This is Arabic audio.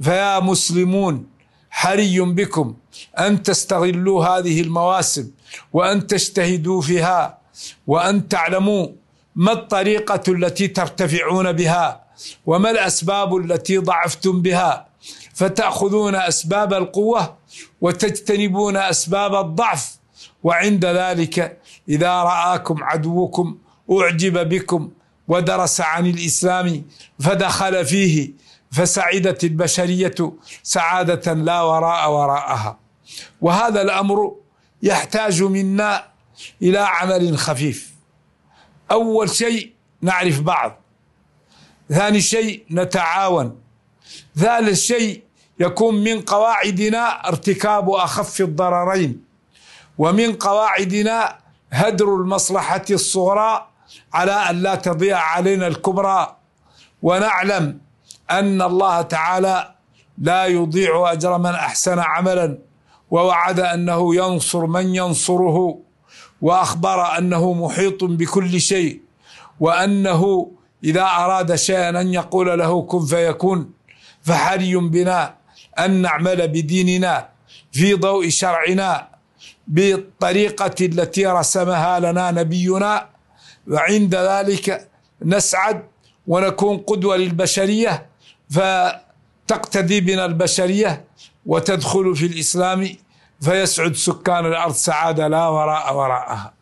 فيا مسلمون حري بكم ان تستغلوا هذه المواسم وان تجتهدوا فيها وان تعلموا ما الطريقه التي ترتفعون بها وما الاسباب التي ضعفتم بها فتاخذون اسباب القوه وتجتنبون اسباب الضعف وعند ذلك اذا راكم عدوكم اعجب بكم ودرس عن الاسلام فدخل فيه فسعدت البشريه سعاده لا وراء وراءها وهذا الامر يحتاج منا الى عمل خفيف اول شيء نعرف بعض ثاني شيء نتعاون ثالث شيء يكون من قواعدنا ارتكاب اخف الضررين ومن قواعدنا هدر المصلحه الصغرى على ان لا تضيع علينا الكبرى ونعلم ان الله تعالى لا يضيع اجر من احسن عملا ووعد انه ينصر من ينصره واخبر انه محيط بكل شيء وانه اذا اراد شيئا ان يقول له كن فيكون فحري بنا ان نعمل بديننا في ضوء شرعنا بالطريقه التي رسمها لنا نبينا وعند ذلك نسعد ونكون قدوه للبشريه فتقتدي بنا البشرية وتدخل في الإسلام فيسعد سكان الأرض سعادة لا وراء وراءها